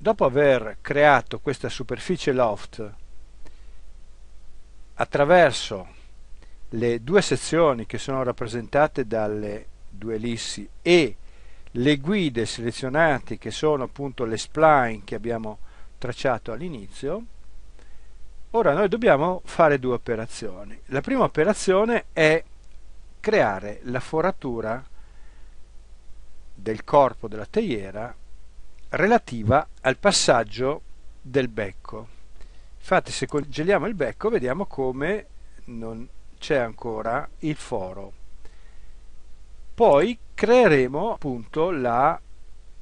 Dopo aver creato questa superficie loft attraverso le due sezioni che sono rappresentate dalle due ellissi e le guide selezionate che sono appunto le spline che abbiamo tracciato all'inizio, ora noi dobbiamo fare due operazioni. La prima operazione è creare la foratura del corpo della teiera relativa al passaggio del becco. Infatti se congeliamo il becco vediamo come non c'è ancora il foro. Poi creeremo appunto la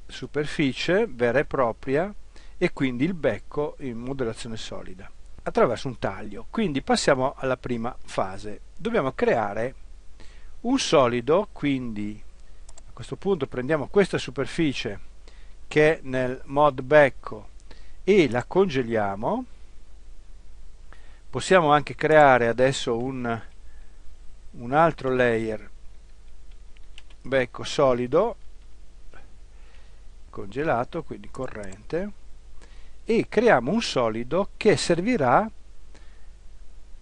superficie vera e propria e quindi il becco in modulazione solida attraverso un taglio. Quindi passiamo alla prima fase. Dobbiamo creare un solido, quindi a questo punto prendiamo questa superficie che è nel mod becco e la congeliamo possiamo anche creare adesso un, un altro layer becco solido congelato quindi corrente e creiamo un solido che servirà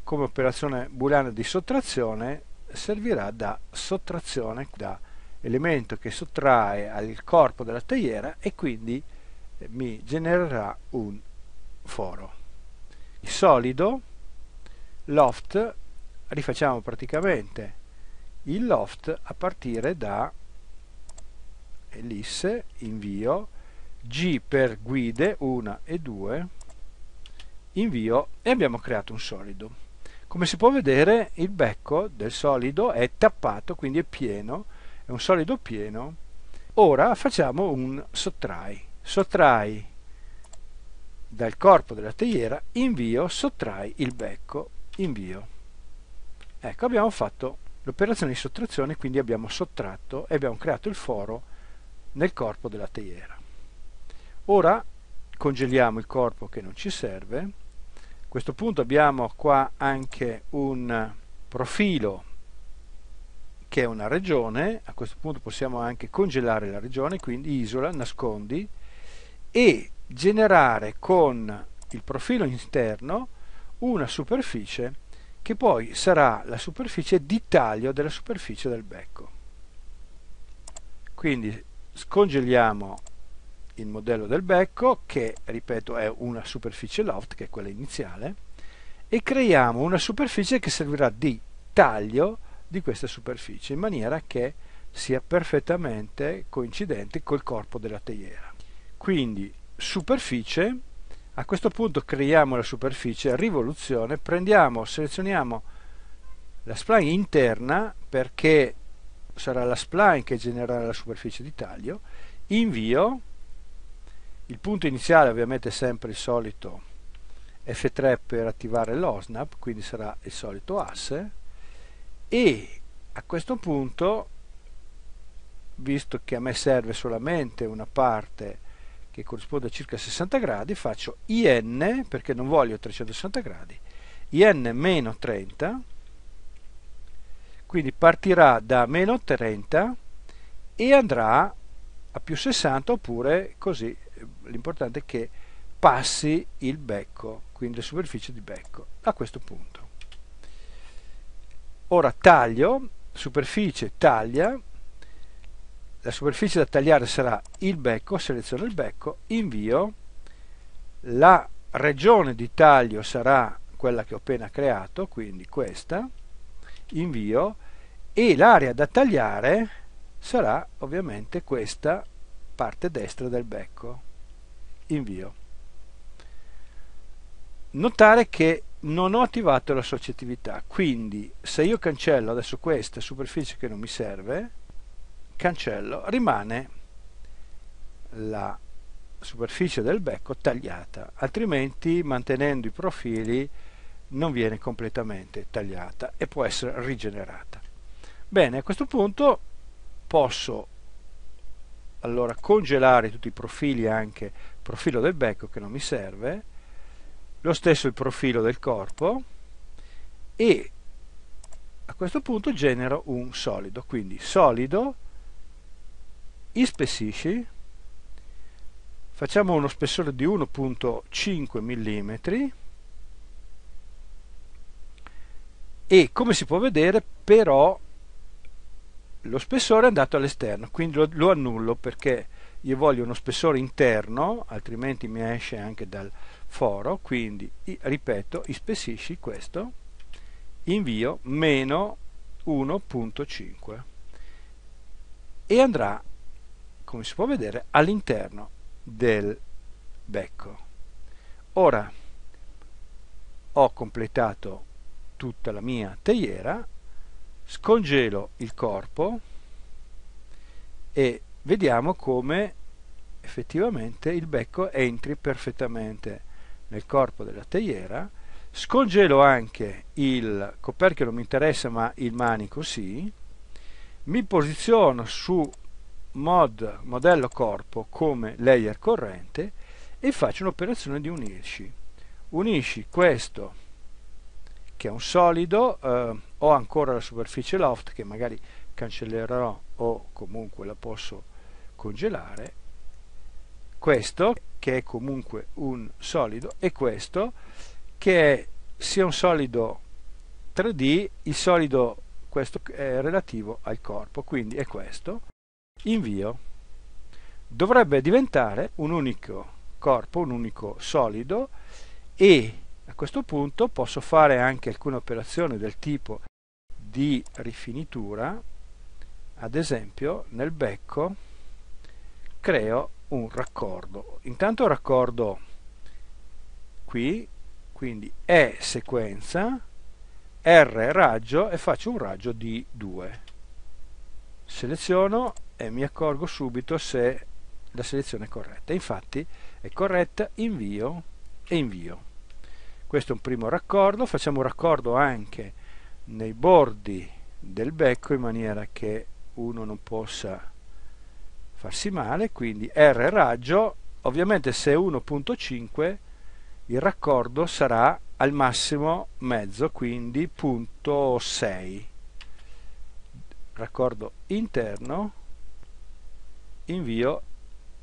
come operazione booleana di sottrazione servirà da sottrazione da elemento che sottrae al corpo della tagliera e quindi eh, mi genererà un foro. Il solido loft rifacciamo praticamente il loft a partire da ellisse invio G per guide 1 e 2 invio e abbiamo creato un solido come si può vedere il becco del solido è tappato quindi è pieno è un solido pieno. Ora facciamo un sottrai. Sottrai dal corpo della teiera, invio, sottrai il becco, invio. Ecco, abbiamo fatto l'operazione di sottrazione, quindi abbiamo sottratto e abbiamo creato il foro nel corpo della teiera. Ora congeliamo il corpo che non ci serve. A questo punto abbiamo qua anche un profilo che è una regione, a questo punto possiamo anche congelare la regione, quindi isola, nascondi, e generare con il profilo interno una superficie che poi sarà la superficie di taglio della superficie del becco. Quindi scongeliamo il modello del becco, che ripeto è una superficie loft, che è quella iniziale, e creiamo una superficie che servirà di taglio di questa superficie in maniera che sia perfettamente coincidente col corpo della teiera. Quindi superficie, a questo punto creiamo la superficie, rivoluzione, prendiamo, selezioniamo la spline interna perché sarà la spline che genererà la superficie di taglio, invio, il punto iniziale ovviamente è sempre il solito F3 per attivare l'OSNAP, quindi sarà il solito asse, e a questo punto visto che a me serve solamente una parte che corrisponde a circa 60 gradi faccio IN perché non voglio 360 gradi IN meno 30 quindi partirà da meno 30 e andrà a più 60 oppure così l'importante è che passi il becco quindi la superficie di becco a questo punto ora taglio superficie taglia la superficie da tagliare sarà il becco seleziono il becco invio la regione di taglio sarà quella che ho appena creato quindi questa invio e l'area da tagliare sarà ovviamente questa parte destra del becco invio notare che non ho attivato la l'associatività, quindi se io cancello adesso questa superficie che non mi serve, cancello, rimane la superficie del becco tagliata, altrimenti mantenendo i profili non viene completamente tagliata e può essere rigenerata. Bene, a questo punto posso allora congelare tutti i profili anche profilo del becco che non mi serve lo stesso il profilo del corpo e a questo punto genero un solido, quindi solido, ispessisci, facciamo uno spessore di 1.5 mm e come si può vedere però lo spessore è andato all'esterno, quindi lo, lo annullo perché io voglio uno spessore interno altrimenti mi esce anche dal foro quindi ripeto ispessisci questo invio meno 1.5 e andrà come si può vedere all'interno del becco ora ho completato tutta la mia teiera scongelo il corpo e vediamo come effettivamente il becco entri perfettamente nel corpo della teiera scongelo anche il coperchio non mi interessa ma il manico sì mi posiziono su mod modello corpo come layer corrente e faccio un'operazione di unisci unisci questo che è un solido eh, ho ancora la superficie loft che magari cancellerò o comunque la posso congelare questo che è comunque un solido e questo che è sia un solido 3D, il solido questo è relativo al corpo, quindi è questo, invio. Dovrebbe diventare un unico corpo, un unico solido e a questo punto posso fare anche alcune operazioni del tipo di rifinitura, ad esempio nel becco creo un raccordo. Intanto raccordo qui, quindi E sequenza, R raggio e faccio un raggio di 2. Seleziono e mi accorgo subito se la selezione è corretta. Infatti è corretta, invio e invio. Questo è un primo raccordo, facciamo un raccordo anche nei bordi del becco in maniera che uno non possa farsi male, quindi R raggio, ovviamente se è 1.5 il raccordo sarà al massimo mezzo, quindi punto 6. Raccordo interno, invio,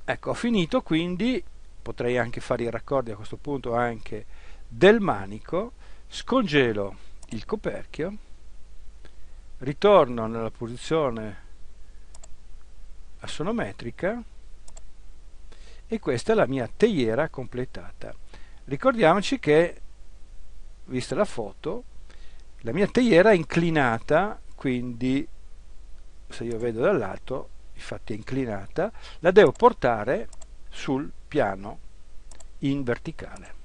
ecco ho finito, quindi potrei anche fare i raccordi a questo punto anche del manico, scongelo il coperchio, ritorno nella posizione assonometrica e questa è la mia teiera completata. Ricordiamoci che, vista la foto, la mia teiera è inclinata, quindi se io vedo dall'alto, infatti è inclinata, la devo portare sul piano in verticale.